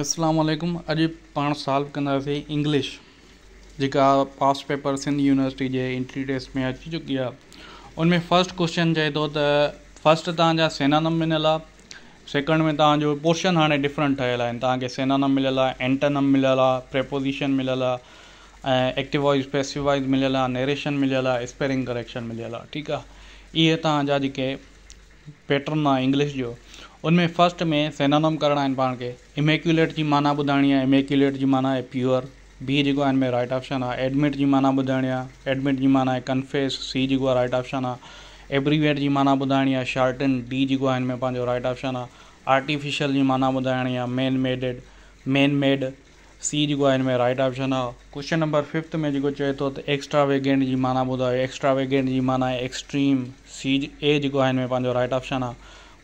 असलामकुम अॼु पाण सॉल्व कंदासीं इंग्लिश जेका पास्ट पेपर सिंध यूनिवर्सिटी जे इंट्री टेस्ट में अची चुकी आहे उन में फस्ट क्वेश्चन चए थो त फस्ट तव्हांजा सेनानम मिलियल आहे सैकेंड में तव्हांजो पोर्शन हाणे डिफरेंट ठहियलु आहिनि तव्हांखे सेनानम मिलियल आहे एंटनम मिलियलु आहे प्रेपोज़िशन मिलियलु आहे ऐं एक्टिवाइज़ स्पेसिवाइज़ मिलियल आहे नेरेशन मिलियल आहे स्पेरिंग करेक्शन मिलियल आहे ठीकु आहे इहे तव्हांजा जेके पैटर्न आहे इंग्लिश जो उन में फर्स्ट में सेनानम करिणा आहिनि पाण खे इमेक्युलेट जी माना ॿुधाइणी आहे इमेक्युलेट जी माना आहे प्योर बी जेको आहे हिन में राइट ऑप्शन आहे एडमिट जी माना ॿुधाइणी आहे एडमिट जी माना आहे कन्फेस सी जेको आहे राइट ऑप्शन आहे एब्रीवेट जी माना ॿुधाइणी आहे शार्टन डी जेको आहे हिन में पंहिंजो राइट ऑप्शन आहे आर्टिफिशियल जी माना ॿुधाइणी आहे मेन मेडिड मेन मेड सी जेको आहे हिन में राइट ऑप्शन आहे क्वेश्चन नंबर फिफ्थ में जेको चए थो त एक्स्ट्रा वेगेंट जी माना ॿुधायो एक्स्ट्रा वेगेंट जी माना आहे एक्सट्रीम सी ए जेको आहे हिन में पंहिंजो राइट ऑप्शन आहे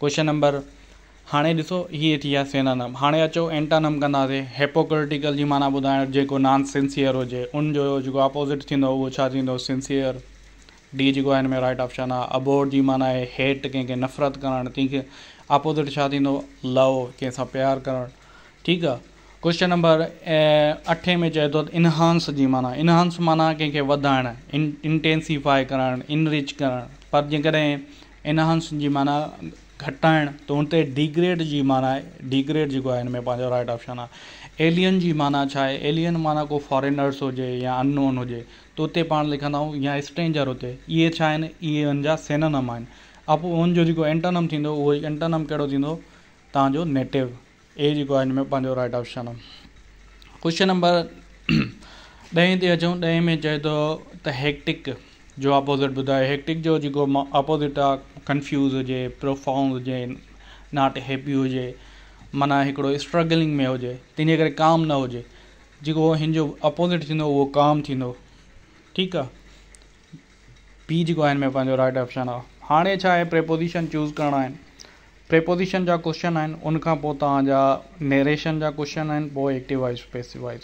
क्वेश्चन नंबर हाणे ॾिसो हीअ थी विया सेनानम हाणे अचो एंटानम कंदासीं हेपोक्रोलिटिकल जी माना ॿुधाइण जेको नॉन सिंसियर हुजे उनजो जेको अपोज़िट थींदो उहो छा थींदो सिंसियर डी जेको आहे हिन में राइट ऑप्शन आहे अबोर्ड जी माना आहे हेट कंहिंखे नफ़रत करणु कंहिंखे अपोज़िट छा थींदो लव कंहिं सां प्यारु करणु ठीकु आहे क्वेश्चन नंबर अठे में चए थो इनहांस जी माना इनहांस माना कंहिंखे वधाइणु इन इंटेंसीफाई करणु इनरिच करणु पर जेकॾहिं इनहांस जी माना घटाइण तो उनते ते डिग्रेड जी माना है डिग्रेड जेको आहे हिन में राइट ऑप्शन आहे एलियन जी माना छा एलियन माना को फॉरेनर्स हो या अननोन हो तो उत पा लिखा या स्ट्रेंजर होते ये छा आहिनि इहे हुन जा सेननम आहिनि ऐं पोइ हुनजो एंटनम थींदो उहो एंटनम कहिड़ो थींदो नेटिव ये जेको आहे हिन में राइट ऑप्शन क्वेश्चन नंबर दहें ते दहें में चए थो तो, त हेक्टिक जो अपोज़िट ॿुधायो हेक्टिक जो जेको अपोज़िट आहे कंफ्यूज़ हुजे प्रोफाउंड हुजे नॉट हैप्पी हुजे माना हिकिड़ो स्ट्रगलिंग में हुजे तंहिंजे करे काम न हुजे जेको हिन जो अपोज़िट थींदो उहो काम थींदो ठीकु आहे पी जेको आहे हिन में पंहिंजो राइट ऑप्शन आहे हाणे छा आहे प्रपोज़िशन चूज़ करिणा आहिनि प्रेपोज़िशन जा क्वेश्चन आहिनि उनखां पोइ तव्हांजा नेरेशन जा क्योश्चन आहिनि पोइ एक्टिवाईस आहे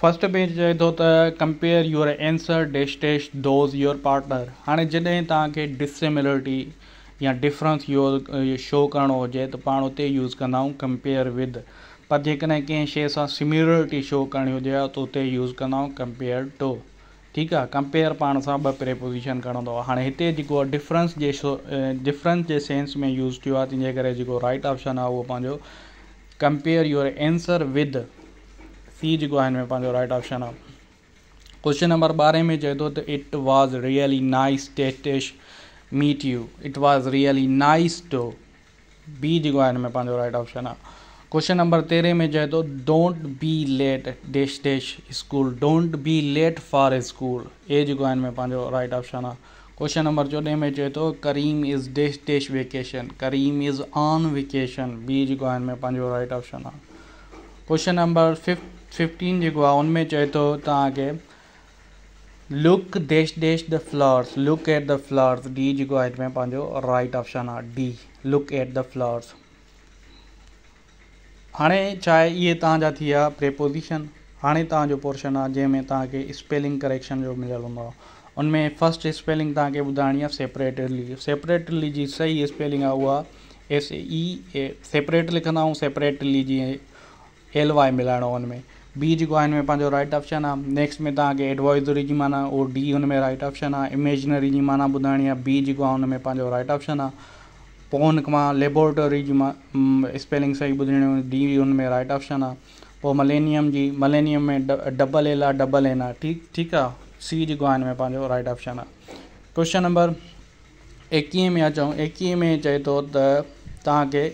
फर्स्ट पेज चए थो त compare your answer dash dash those your partner हाणे जॾहिं तव्हांखे डिसिमिलरिटी या डिफ्रेंस यूरो शो करिणो हुजे त पाण हुते यूज़ कंदाऊं कंपेयर विद पर जेकॾहिं कंहिं शइ सां सिमिलरिटी शो करणी हुजे त उते यूज़ कंदाऊं कंपेयर टू ठीकु आहे कंपेयर पाण सां ॿ प्रेपोज़ीशन करिणो आहे हाणे हिते जेको आहे डिफ्रेंस जे शो डिफ्रेंस जे सेंस में यूज़ थियो आहे तंहिंजे करे जेको राइट ऑप्शन आहे योर एंसर विद सी जो है इनमें राइट ऑप्शन आ क्वेश्चन नंबर बारह में चए तो it was really nice dash meet you it was really nice to be जो है इनमें राइट ऑप्शन आ क्वेश्चन नंबर तेरह में चे तो don't be late dash dash school don't be late for school A जो है इनमें राइट ऑप्शन आ क्वेश्चन नंबर चौदह में चए थो Karim is dash dash vacation Karim is on vacation B जो है इनमें राइट ऑप्शन आ क्वेश्चन नंबर फिफ्थ फिफ्टीन जेको आहे उनमें चए थो तव्हांखे look dash dash the floors look at the floors D जेको आहे हिन में पंहिंजो राइट ऑप्शन आहे D look at the floors हाणे छा आहे इहे तव्हांजा थी विया प्रेपोज़िशन हाणे तव्हांजो पोर्शन आहे जंहिंमें तव्हांखे स्पेलिंग करेक्शन जो मिलियलु हूंदो आहे उनमें फस्ट स्पेलिंग तव्हांखे ॿुधाइणी आहे सेपरेटली सेपरेटली जी सही स्पेलिंग आहे उहा एस ई ए सेपरेट लिखंदा ऐं सेपरेटली जीअं एल वाए मिलाइणो उनमें बी जेको आहे में पंहिंजो राइट ऑप्शन आहे नेक्स्ट में तव्हांखे एडवाइज़री जी माना उहो डी हुन में राइट ऑप्शन आहे इमेजनरी जी माना ॿुधाइणी आहे बी जेको आहे हुन में पंहिंजो राइट ऑप्शन आहे पोइ मां लेबोरेटरी जी मां स्पेलिंग सही ॿुधाइणी डी हुन में राइट ऑप्शन आहे पोइ मलेनियम जी मलेनियम में डबल एल आहे डबल एन आहे ठीकु ठीकु आहे सी जेको आहे हिन में पंहिंजो राइट ऑप्शन आहे क्वेश्चन नंबर एकवीह में अचऊं एकवीह में चए थो त तव्हांखे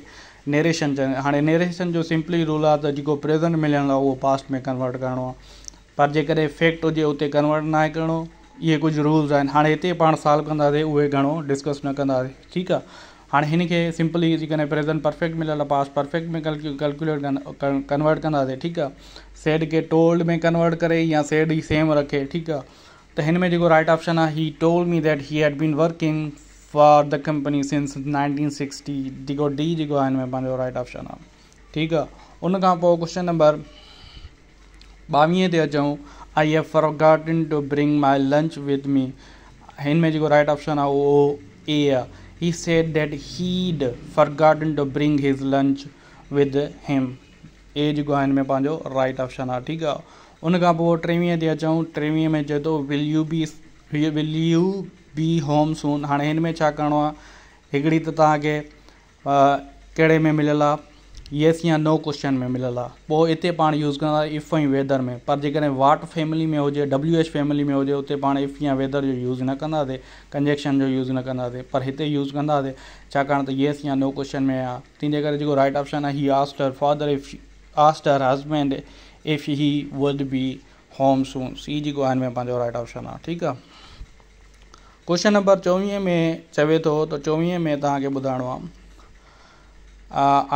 नेरेशन चवंदा आहिनि हाणे नेरेशन जो सिंपली रूल आहे त जेको प्रेसेंट मिलणो आहे उहो पास्ट में कन्वर्ट करिणो आहे पर जेकॾहिं फैक्ट हुजे उते कन्वर्ट न आहे करिणो इहे कुझु रूल्स आहिनि हाणे हिते पाण सॉल्व कंदासीं उहे घणो डिस्कस न कंदासीं ठीकु आहे हाणे हिनखे सिंपली जेकॾहिं प्रेज़ेंट परफेक्ट मिलियलु आहे पास्ट परफेक्ट में कल कैलकुलेट कन्वर्ट कंदासीं ठीकु आहे सेड खे टोल्ड में कन्वर्ट करे या सेड ई सेम रखे ठीकु आहे त हिन में जेको राइट ऑप्शन आहे he told me that he had been working for the company since 1960 sixty D जेको में पंहिंजो राइट ऑप्शन आ ठीक उन क्वेश्चन नंबर बवी ते अचूँ I have forgotten to bring my lunch with me इन में जो राइट ऑप्शन आ वो ए आहे he said that he'd forgotten to bring his lunch with him ए जो आहे में पंहिंजो राइट ऑप्शन आ ठीक उन टेवी पोइ टेवीह ते में चए थो will you be will you be home soon हाँ इनमें करण छा तो आहे में मिलल आहे येस या नो क्वेश्चन में मिलल आहे पा यूज़ कंदा इफ़ ऐं वेदर में पर जैसे वाट फैमिली में हो डब्ल्यू एच फैमिली में हुजे उतने पा इफ़ या वेदर जो यूज़ न कंदासीं कंजेक्शन जो यूज़ न कंदासीं पर इतने यूज़ कंदासीं येस या नो क्वेश्चन में आहे करो राइट ऑप्शन है ही आस्टर father if आस्टर her if he would be home soon C जो इनमें राइट ऑप्शन आहे क्वेश्चन नंबर चोवीह में चवे थो तो, त तो चोवीह में तव्हांखे ॿुधाइणो आहे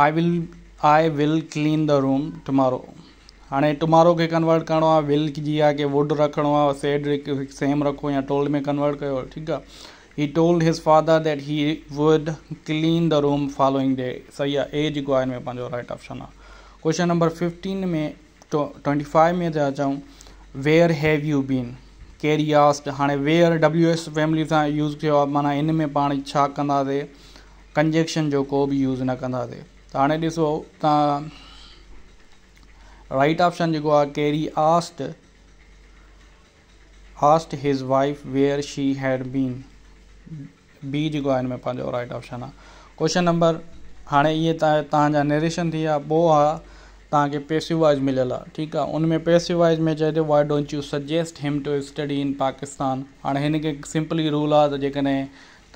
I will I will clean the room tomorrow हाणे टुमारो खे कन्वर्ट करिणो आहे विल जी आहे की वुड रखिणो आहे सेड सेम रखो या टोल्ड में कन्वर्ट कयो ठीकु आहे he told his father that he would clean the room following day सही आहे ए जेको आहे हिन में पंहिंजो राइट ऑप्शन आहे क्वेश्चन नंबर फिफ्टीन में ट्वेंटी फाइव में था अचूं where have you been Carry asked हाणे वेयर डब्ल्यू एस फैमिली सां यूज़ थियो आहे माना इन में पाण छा कंदासीं कंजेक्शन जो को बि यूज़ न कंदासीं त हाणे ॾिसो तव्हां राइट ऑप्शन जेको आहे Carry asked asked his wife where she had been B जेको आहे हिन में पंहिंजो राइट ऑप्शन आहे कोश्चन नंबर हाणे इहे तव्हांजा निर्शन थी विया पोइ आहे तव्हांखे पेसि वाइज़ मिलियल आहे ठीकु आहे उन में वाइज़ में चए थो don't you suggest him to study in Pakistan हाणे हिनखे सिंपली रूल आहे त जेकॾहिं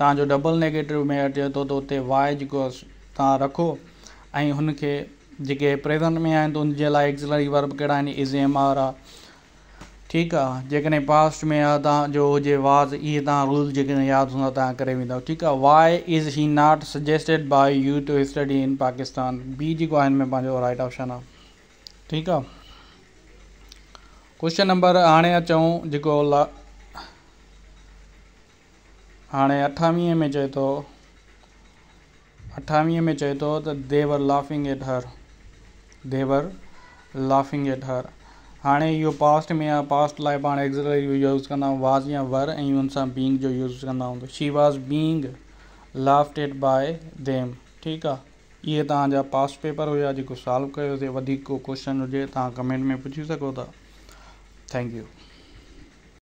तव्हांजो डबल नेगेटिव में अचे थो त हुते वाए जेको तव्हां रखो ऐं हुनखे जेके प्रेज़ेंट में आहिनि त हुनजे लाइ एक्सलरी कहिड़ा आहिनि एम e आर आहे ठीक है जैसे पास्ट में आहे तव्हां जो हुजे वाज़ इहे तव्हां रूल जेकॾहिं हों हूंदा तव्हां करे वेंदव is he not suggested by you to study in Pakistan B जो आहे हिन में राइट ऑप्शन आहे ठीकु क्वेश्चन नंबर हाँ अचों जो ला हाणे अठावीह में चए तो अठावी में चए थो देवर laughing at her they were laughing at her हाणे इहो पास्ट में आहे पास्ट लाइ पाण एक्सलरी यूज़ कंदा आहियूं वाज़ या वर ऐं हुन सां बींग जो यूज़ कंदा आहियूं शी वाज़ बींग लाफ्टेड बाए देम ठीकु आहे इहे तव्हांजा पास्ट पेपर हुया जेको सॉल्व कयोसीं वधीक को क्वेश्चन हुजे तव्हां कमेंट में पुछी सघो था थैंक्यू